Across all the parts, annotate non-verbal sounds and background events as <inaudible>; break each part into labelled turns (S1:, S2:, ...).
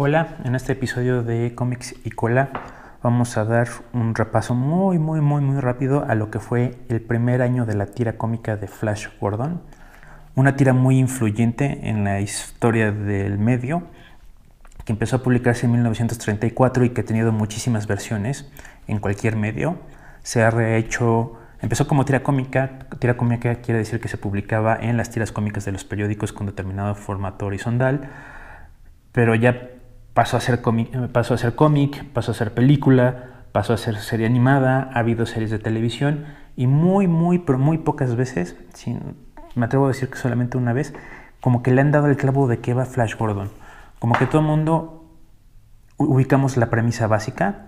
S1: Hola, en este episodio de Comics y Cola vamos a dar un repaso muy, muy, muy, muy rápido a lo que fue el primer año de la tira cómica de Flash Gordon. Una tira muy influyente en la historia del medio, que empezó a publicarse en 1934 y que ha tenido muchísimas versiones en cualquier medio. Se ha rehecho, empezó como tira cómica, tira cómica quiere decir que se publicaba en las tiras cómicas de los periódicos con determinado formato horizontal, pero ya pasó eh, a ser cómic, pasó a ser cómic, pasó a ser película, pasó a ser serie animada, ha habido series de televisión y muy, muy, pero muy pocas veces, sin, me atrevo a decir que solamente una vez, como que le han dado el clavo de que va Flash Gordon. Como que todo el mundo ubicamos la premisa básica.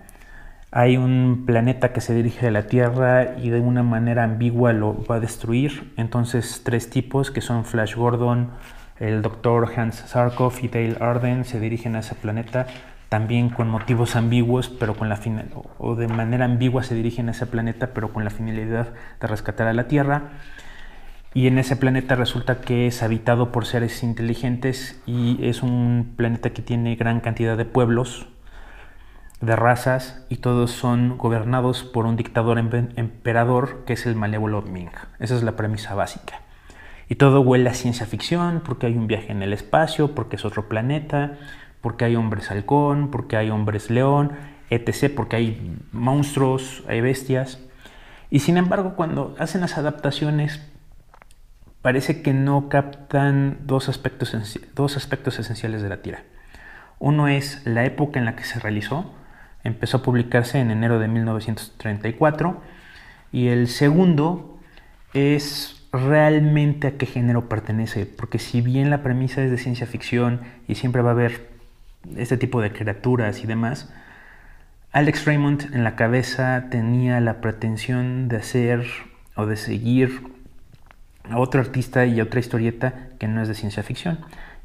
S1: Hay un planeta que se dirige a la Tierra y de una manera ambigua lo va a destruir. Entonces, tres tipos que son Flash Gordon, el doctor Hans Sarkoff y Dale Arden se dirigen a ese planeta también con motivos ambiguos, pero con la o de manera ambigua se dirigen a ese planeta, pero con la finalidad de rescatar a la Tierra. Y en ese planeta resulta que es habitado por seres inteligentes y es un planeta que tiene gran cantidad de pueblos, de razas, y todos son gobernados por un dictador emperador que es el malévolo Ming. Esa es la premisa básica. Y todo huele a ciencia ficción, porque hay un viaje en el espacio, porque es otro planeta, porque hay hombres halcón, porque hay hombres león, etc., porque hay monstruos, hay bestias. Y sin embargo, cuando hacen las adaptaciones, parece que no captan dos aspectos, dos aspectos esenciales de la tira. Uno es la época en la que se realizó, empezó a publicarse en enero de 1934, y el segundo es realmente a qué género pertenece, porque si bien la premisa es de ciencia ficción y siempre va a haber este tipo de criaturas y demás, Alex Raymond en la cabeza tenía la pretensión de hacer o de seguir a otro artista y a otra historieta que no es de ciencia ficción.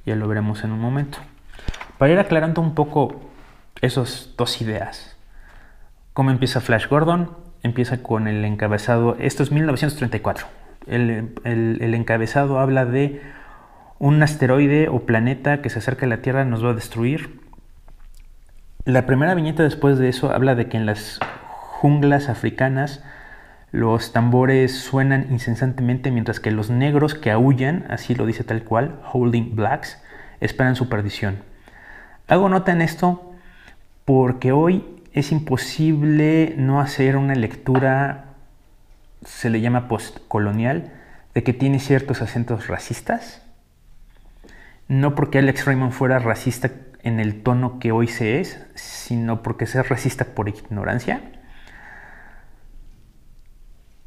S1: Ya lo veremos en un momento. Para ir aclarando un poco esas dos ideas, ¿cómo empieza Flash Gordon? Empieza con el encabezado, esto es 1934, el, encabezado habla de un asteroide o planeta que se acerca a la Tierra nos va a destruir. La primera viñeta después de eso habla de que en las junglas africanas los tambores suenan incesantemente mientras que los negros que aullan, así lo dice tal cual, holding blacks, esperan su perdición. Hago nota en esto porque hoy es imposible no hacer una lectura se le llama postcolonial, de que tiene ciertos acentos racistas. No porque Alex Raymond fuera racista en el tono que hoy se es, sino porque sea racista por ignorancia.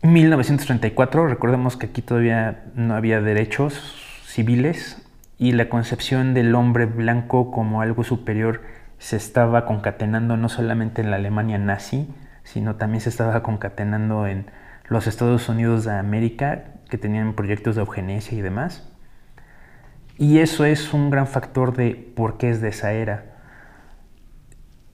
S1: 1934, recordemos que aquí todavía no había derechos civiles y la concepción del hombre blanco como algo superior se estaba concatenando no solamente en la Alemania nazi, sino también se estaba concatenando en los Estados Unidos de América, que tenían proyectos de eugenesia y demás. Y eso es un gran factor de por qué es de esa era.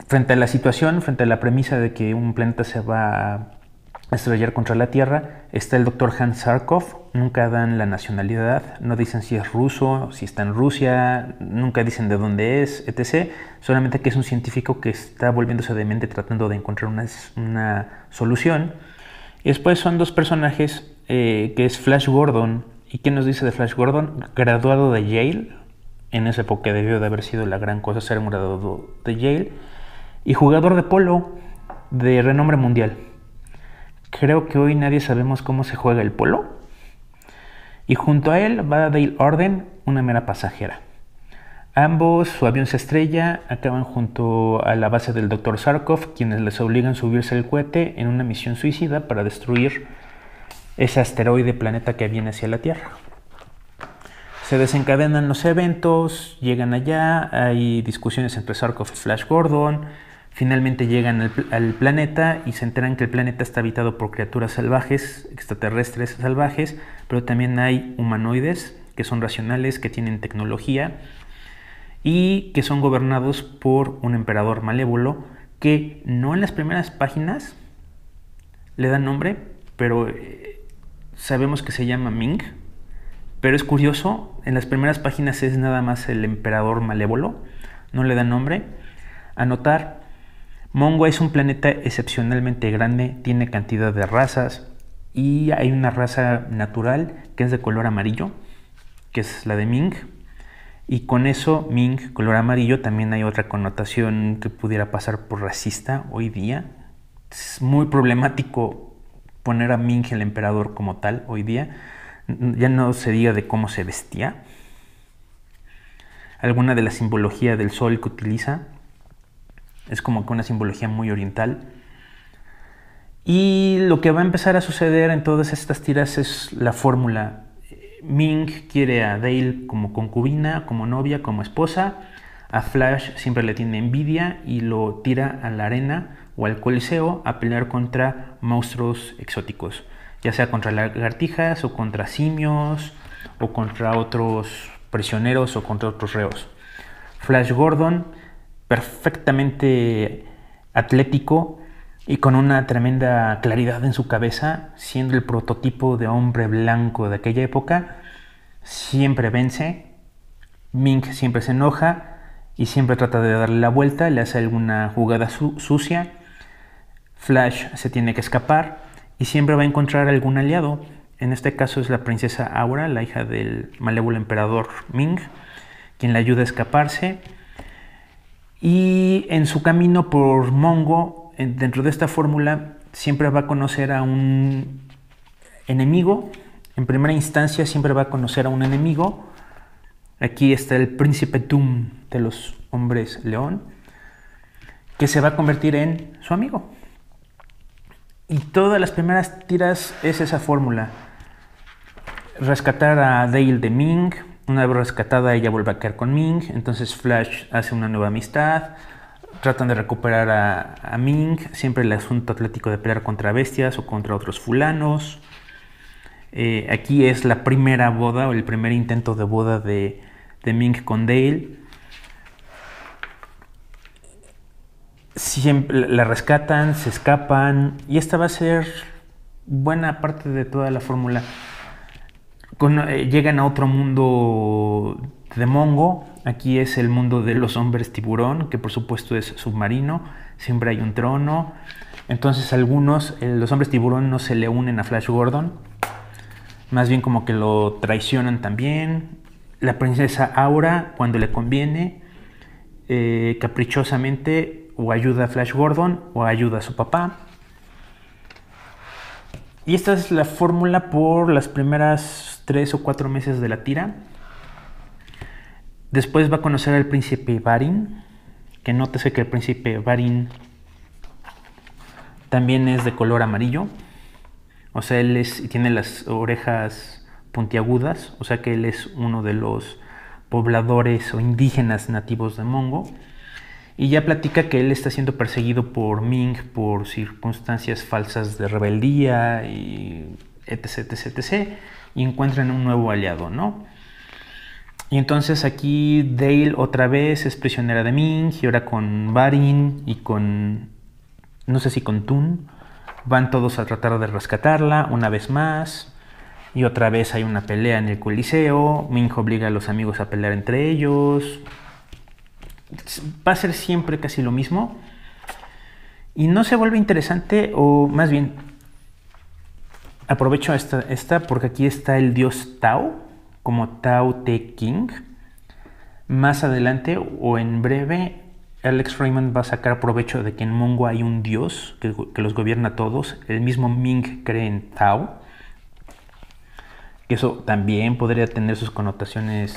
S1: Frente a la situación, frente a la premisa de que un planeta se va a estrellar contra la Tierra, está el doctor Hans Sarkov, nunca dan la nacionalidad, no dicen si es ruso, si está en Rusia, nunca dicen de dónde es, etc. Solamente que es un científico que está volviéndose demente tratando de encontrar una, una solución y después son dos personajes, eh, que es Flash Gordon. ¿Y qué nos dice de Flash Gordon? Graduado de Yale. En esa época debió de haber sido la gran cosa ser un graduado de Yale. Y jugador de polo de renombre mundial. Creo que hoy nadie sabemos cómo se juega el polo. Y junto a él va Dale Orden, una mera pasajera. Ambos, su avión se estrella, acaban junto a la base del Dr. Sarkov, quienes les obligan a subirse al cohete en una misión suicida para destruir ese asteroide planeta que viene hacia la Tierra. Se desencadenan los eventos, llegan allá, hay discusiones entre Sarkov y Flash Gordon, finalmente llegan al, planeta y se enteran que el planeta está habitado por criaturas salvajes, extraterrestres salvajes, pero también hay humanoides que son racionales, que tienen tecnología y que son gobernados por un emperador malévolo que no en las primeras páginas le dan nombre, pero eh, sabemos que se llama Ming. Pero es curioso, en las primeras páginas es nada más el emperador malévolo, no le dan nombre. Anotar, Mongua es un planeta excepcionalmente grande, tiene cantidad de razas y hay una raza natural que es de color amarillo, que es la de Ming y con eso, Ming, color amarillo, también hay otra connotación que pudiera pasar por racista hoy día. Es muy problemático poner a Ming el emperador como tal hoy día. Ya no se diga de cómo se vestía. Alguna de la simbología del sol que utiliza es como que una simbología muy oriental. Y lo que va a empezar a suceder en todas estas tiras es la fórmula Ming quiere a Dale como concubina, como novia, como esposa. A Flash siempre le tiene envidia y lo tira a la arena o al coliseo a pelear contra monstruos exóticos, ya sea contra lagartijas o contra simios o contra otros prisioneros o contra otros reos. Flash Gordon, perfectamente atlético, y con una tremenda claridad en su cabeza, siendo el prototipo de hombre blanco de aquella época, siempre vence, Ming siempre se enoja y siempre trata de darle la vuelta, le hace alguna jugada sucia, Flash se tiene que escapar y siempre va a encontrar algún aliado, en este caso es la princesa Aura, la hija del malévolo emperador Ming, quien le ayuda a escaparse. Y en su camino por Mongo dentro de esta fórmula siempre va a conocer a un enemigo. En primera instancia siempre va a conocer a un enemigo. Aquí está el príncipe Doom de los hombres león, que se va a convertir en su amigo. Y todas las primeras tiras es esa fórmula. Rescatar a Dale de Ming. Una vez rescatada ella vuelve a caer con Ming. Entonces Flash hace una nueva amistad tratan de recuperar a, Ming, siempre el asunto atlético de pelear contra bestias o contra otros fulanos. Eh, aquí es la primera boda o el primer intento de boda de, Ming con Dale. Siempre la rescatan, se escapan y esta va a ser buena parte de toda la fórmula. Eh, llegan a otro mundo de Mongo, Aquí es el mundo de los hombres tiburón, que por supuesto es submarino, siempre hay un trono. Entonces algunos, eh, los hombres tiburón no se le unen a Flash Gordon, más bien como que lo traicionan también. La princesa Aura, cuando le conviene, eh, caprichosamente o ayuda a Flash Gordon o ayuda a su papá. Y esta es la fórmula por las primeras tres o cuatro meses de la tira. Después va a conocer al príncipe Barin, que nótese que el príncipe Barin también es de color amarillo. O sea, él tiene las orejas puntiagudas, o sea que él es uno de los pobladores o indígenas nativos de Mongo. Y ya platica que él está siendo perseguido por Ming por circunstancias falsas de rebeldía y etc, etc, etc. Y encuentran un nuevo aliado, ¿no? Y entonces aquí Dale otra vez es prisionera de Ming, y ahora con Barin y con. no sé si con Tun. Van todos a tratar de rescatarla una vez más. Y otra vez hay una pelea en el Coliseo. Ming obliga a los amigos a pelear entre ellos. Va a ser siempre casi lo mismo. Y no se vuelve interesante, o más bien, aprovecho esta, esta porque aquí está el dios Tao como Tao Te King. Más adelante o en breve, Alex Raymond va a sacar provecho de que en Mongo hay un dios que, los gobierna a todos. El mismo Ming cree en Tao. Que eso también podría tener sus connotaciones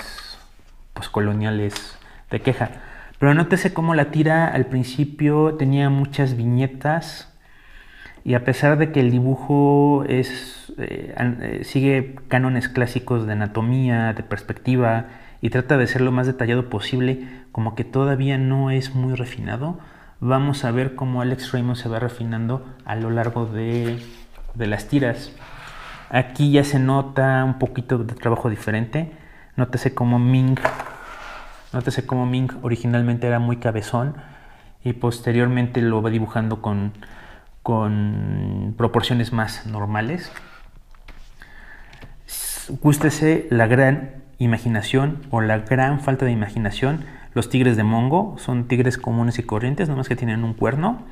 S1: pues, coloniales de queja. Pero nótese cómo la tira al principio tenía muchas viñetas. Y a pesar de que el dibujo es eh, sigue cánones clásicos de anatomía, de perspectiva, y trata de ser lo más detallado posible, como que todavía no es muy refinado. Vamos a ver cómo Alex Raymond se va refinando a lo largo de, de las tiras. Aquí ya se nota un poquito de trabajo diferente. Nótese cómo Ming, nótese como Ming originalmente era muy cabezón y posteriormente lo va dibujando con, con proporciones más normales gústese la gran imaginación o la gran falta de imaginación. Los tigres de Mongo son tigres comunes y corrientes, más que tienen un cuerno.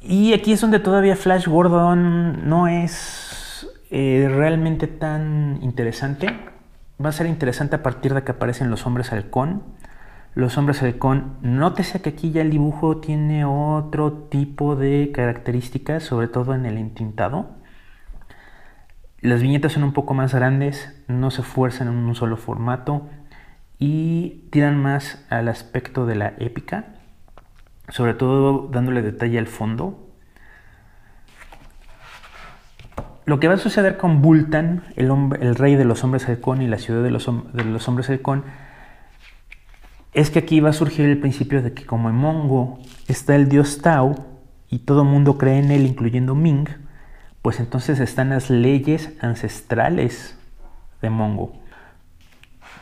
S1: Y aquí es donde todavía Flash Gordon no es eh, realmente tan interesante. Va a ser interesante a partir de que aparecen los hombres halcón. Los hombres halcón, nótese que aquí ya el dibujo tiene otro tipo de características, sobre todo en el entintado. Las viñetas son un poco más grandes, no se fuerzan en un solo formato y tiran más al aspecto de la épica, sobre todo dándole detalle al fondo. Lo que va a suceder con Bultan, el, rey de los hombres halcón y la ciudad de los, de los hombres halcón, es que aquí va a surgir el principio de que como en Mongo está el dios Tao y todo mundo cree en él, incluyendo Ming, pues entonces están las leyes ancestrales de Mongo.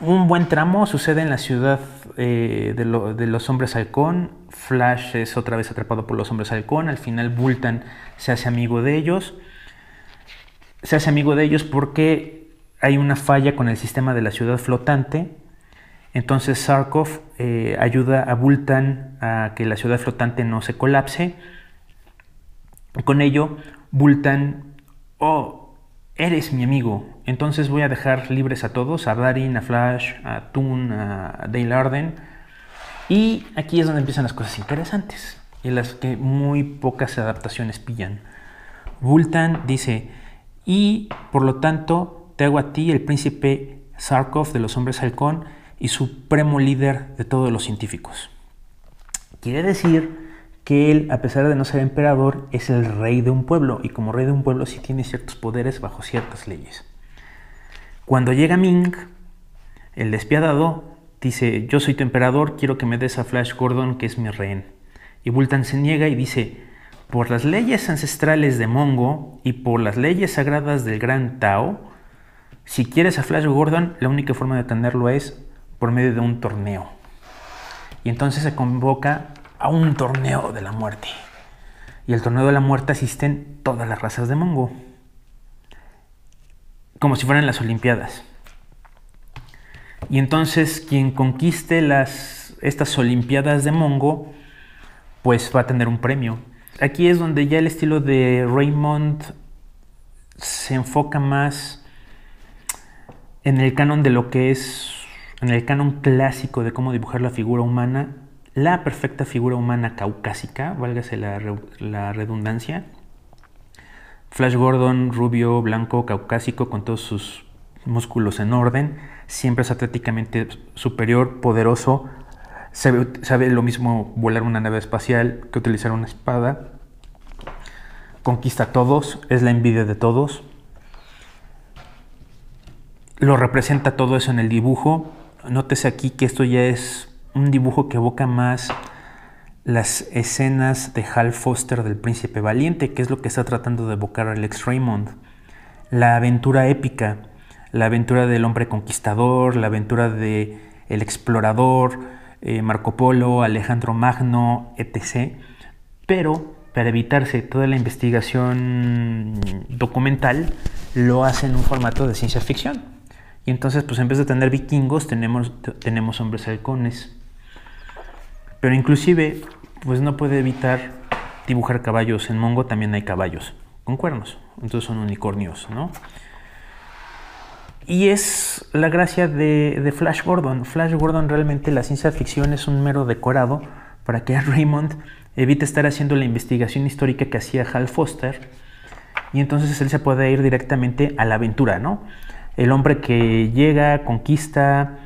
S1: Un buen tramo sucede en la ciudad eh, de, los hombres halcón. Flash es otra vez atrapado por los hombres halcón. Al final Bultan se hace amigo de ellos. Se hace amigo de ellos porque hay una falla con el sistema de la ciudad flotante. Entonces Sarkov eh, ayuda a Bultan a que la ciudad flotante no se colapse. Con ello, Bultan, oh, eres mi amigo, entonces voy a dejar libres a todos, a Darin, a Flash, a Toon, a Dale Arden. Y aquí es donde empiezan las cosas interesantes, y las que muy pocas adaptaciones pillan. Bultan dice, y por lo tanto te hago a ti el príncipe Sarkov de los hombres halcón y supremo líder de todos los científicos. Quiere decir que él, a pesar de no ser emperador, es el rey de un pueblo y como rey de un pueblo sí tiene ciertos poderes bajo ciertas leyes. Cuando llega Ming, el despiadado, dice, yo soy tu emperador, quiero que me des a Flash Gordon, que es mi rehén. Y Bultan se niega y dice, por las leyes ancestrales de Mongo y por las leyes sagradas del gran Tao, si quieres a Flash Gordon, la única forma de tenerlo es por medio de un torneo. Y entonces se convoca a un torneo de la muerte. Y al torneo de la muerte asisten todas las razas de Mongo. Como si fueran las Olimpiadas. Y entonces quien conquiste las, estas Olimpiadas de Mongo, pues va a tener un premio. Aquí es donde ya el estilo de Raymond se enfoca más en el canon de lo que es, en el canon clásico de cómo dibujar la figura humana la perfecta figura humana caucásica, válgase la, redundancia. Flash Gordon, rubio, blanco, caucásico, con todos sus músculos en orden, siempre es atléticamente superior, poderoso, sabe, sabe, lo mismo volar una nave espacial que utilizar una espada, conquista a todos, es la envidia de todos, lo representa todo eso en el dibujo, nótese aquí que esto ya es un dibujo que evoca más las escenas de Hal Foster del Príncipe Valiente, que es lo que está tratando de evocar Alex Raymond. La aventura épica, la aventura del hombre conquistador, la aventura de el explorador, eh, Marco Polo, Alejandro Magno, etc. Pero para evitarse toda la investigación documental, lo hace en un formato de ciencia ficción. Y entonces, pues en vez de tener vikingos, tenemos, tenemos hombres halcones. Pero inclusive, pues no puede evitar dibujar caballos. En Mongo también hay caballos con cuernos. Entonces son unicornios, ¿no? Y es la gracia de, Flash Gordon. Flash Gordon realmente la ciencia ficción es un mero decorado para que <laughs> Raymond evite estar haciendo la investigación histórica que hacía Hal Foster. Y entonces él se puede ir directamente a la aventura, ¿no? El hombre que llega, conquista,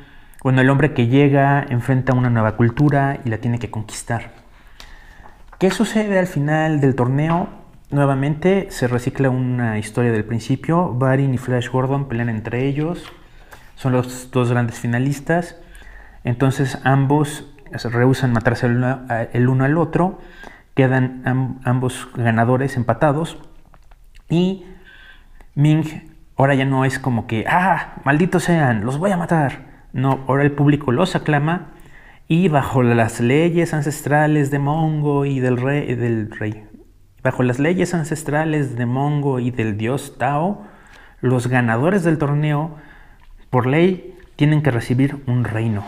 S1: bueno, el hombre que llega enfrenta una nueva cultura y la tiene que conquistar. ¿Qué sucede al final del torneo? Nuevamente se recicla una historia del principio. Barin y Flash Gordon pelean entre ellos. Son los dos grandes finalistas. Entonces ambos rehusan matarse el uno al otro. Quedan ambos ganadores empatados. Y Ming ahora ya no es como que, ah, malditos sean, los voy a matar no, ahora el público los aclama y bajo las leyes ancestrales de Mongo y del rey, del rey, bajo las leyes ancestrales de Mongo y del dios Tao, los ganadores del torneo, por ley, tienen que recibir un reino.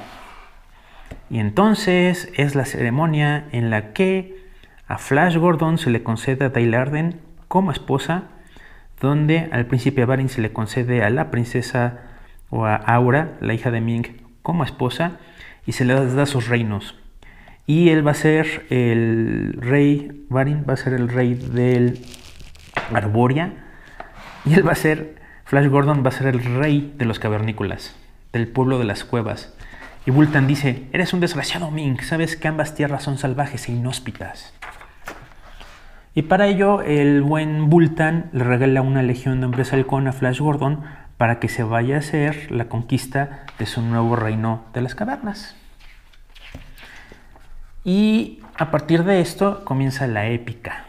S1: Y entonces es la ceremonia en la que a Flash Gordon se le concede a Arden como esposa, donde al príncipe Barin se le concede a la princesa o a Aura, la hija de Ming, como esposa y se le da sus reinos. Y él va a ser el rey, Varin va a ser el rey del Arboria y él va a ser, Flash Gordon va a ser el rey de los cavernícolas, del pueblo de las cuevas. Y Bultan dice, eres un desgraciado Ming, sabes que ambas tierras son salvajes e inhóspitas. Y para ello el buen Bultan le regala una legión de hombres halcón a Flash Gordon para que se vaya a hacer la conquista de su nuevo reino de las cavernas. Y a partir de esto comienza la épica.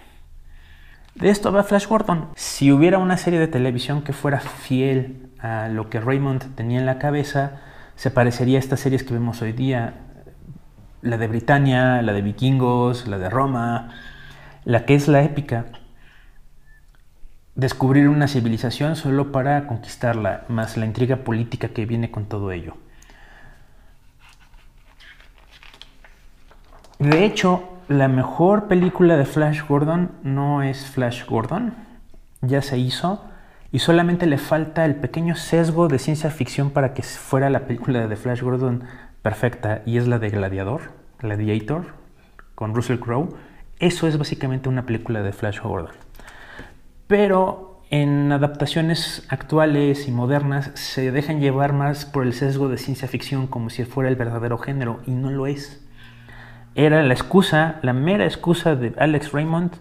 S1: De esto va Flash Gordon. Si hubiera una serie de televisión que fuera fiel a lo que Raymond tenía en la cabeza, se parecería a estas series que vemos hoy día. La de Britania, la de Vikingos, la de Roma, la que es la épica descubrir una civilización solo para conquistarla, más la intriga política que viene con todo ello. De hecho, la mejor película de Flash Gordon no es Flash Gordon, ya se hizo y solamente le falta el pequeño sesgo de ciencia ficción para que fuera la película de Flash Gordon perfecta y es la de Gladiador, Gladiator, con Russell Crowe. Eso es básicamente una película de Flash Gordon pero en adaptaciones actuales y modernas se dejan llevar más por el sesgo de ciencia ficción como si fuera el verdadero género y no lo es. Era la excusa, la mera excusa de Alex Raymond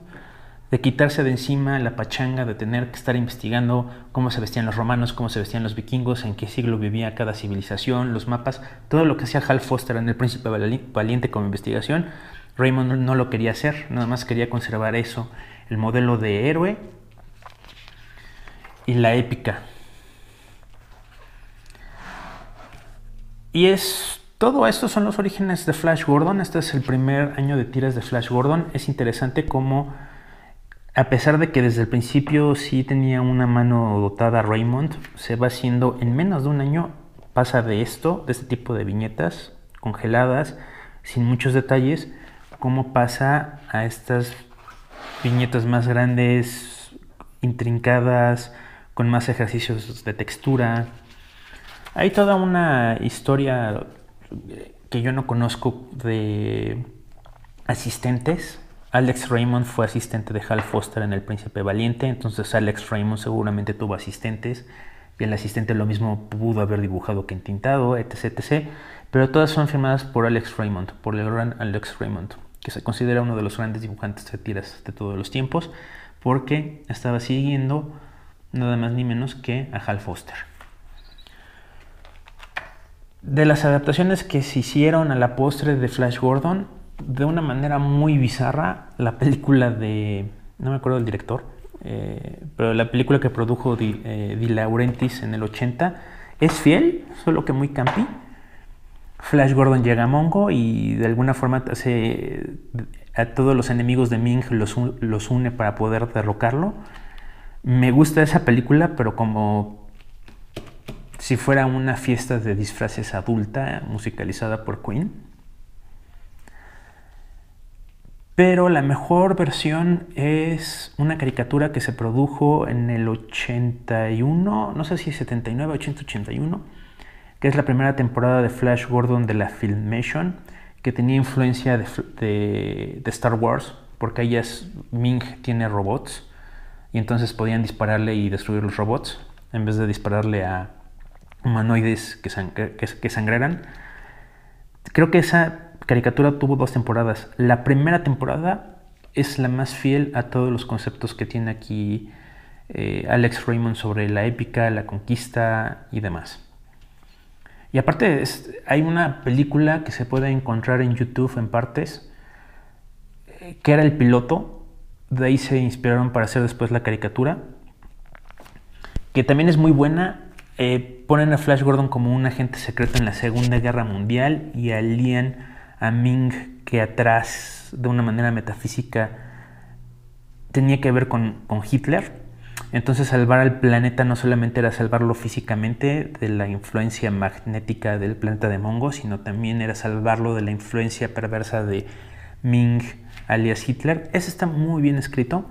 S1: de quitarse de encima la pachanga de tener que estar investigando cómo se vestían los romanos, cómo se vestían los vikingos, en qué siglo vivía cada civilización, los mapas, todo lo que hacía Hal Foster en El Príncipe Valiente como investigación, Raymond no lo quería hacer, nada más quería conservar eso, el modelo de héroe y la épica. Y es todo esto son los orígenes de Flash Gordon. Este es el primer año de tiras de Flash Gordon. Es interesante cómo, a pesar de que desde el principio sí tenía una mano dotada Raymond, se va haciendo en menos de un año, pasa de esto, de este tipo de viñetas congeladas, sin muchos detalles, cómo pasa a estas viñetas más grandes, intrincadas, con más ejercicios de textura. Hay toda una historia que yo no conozco de asistentes. Alex Raymond fue asistente de Hal Foster en El Príncipe Valiente, entonces Alex Raymond seguramente tuvo asistentes. Y el asistente lo mismo pudo haber dibujado que entintado, etc, etc. Pero todas son firmadas por Alex Raymond, por el gran Alex Raymond, que se considera uno de los grandes dibujantes de tiras de todos los tiempos, porque estaba siguiendo nada más ni menos que a Hal Foster. De las adaptaciones que se hicieron a la postre de Flash Gordon, de una manera muy bizarra, la película de, no me acuerdo del director, eh, pero la película que produjo Di, eh, Laurentis en el 80 es fiel, solo que muy campi. Flash Gordon llega a Mongo y de alguna forma eh, a todos los enemigos de Ming los, los une para poder derrocarlo me gusta esa película, pero como si fuera una fiesta de disfraces adulta musicalizada por Queen. Pero la mejor versión es una caricatura que se produjo en el 81, no sé si 79, 80, 81, que es la primera temporada de Flash Gordon de la Filmation, que tenía influencia de, Star Wars, porque ahí es Ming tiene robots y entonces podían dispararle y destruir los robots en vez de dispararle a humanoides que, sangraran. Creo que esa caricatura tuvo dos temporadas. La primera temporada es la más fiel a todos los conceptos que tiene aquí eh, Alex Raymond sobre la épica, la conquista y demás. Y aparte hay una película que se puede encontrar en YouTube en partes, eh, que era el piloto, de ahí se inspiraron para hacer después la caricatura, que también es muy buena. Eh, ponen a Flash Gordon como un agente secreto en la Segunda Guerra Mundial y alían a Ming que atrás, de una manera metafísica, tenía que ver con, con Hitler. Entonces salvar al planeta no solamente era salvarlo físicamente de la influencia magnética del planeta de Mongo, sino también era salvarlo de la influencia perversa de Ming alias Hitler. Ese está muy bien escrito.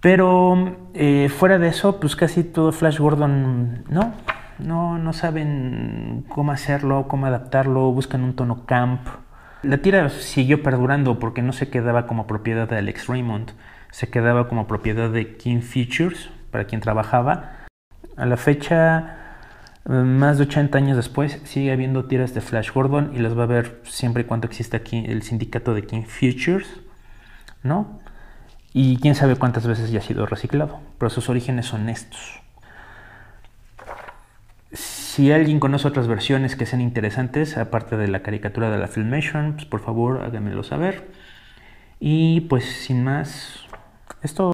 S1: Pero eh, fuera de eso, pues casi todo Flash Gordon, no, no, no saben cómo hacerlo, cómo adaptarlo, buscan un tono camp. La tira siguió perdurando porque no se quedaba como propiedad de Alex Raymond, se quedaba como propiedad de King Features, para quien trabajaba. A la fecha más de 80 años después sigue habiendo tiras de Flash Gordon y las va a ver siempre y cuando exista aquí el sindicato de King Futures, ¿no? Y quién sabe cuántas veces ya ha sido reciclado, pero sus orígenes son estos. Si alguien conoce otras versiones que sean interesantes, aparte de la caricatura de la Filmation, pues por favor háganmelo saber. Y pues sin más, esto.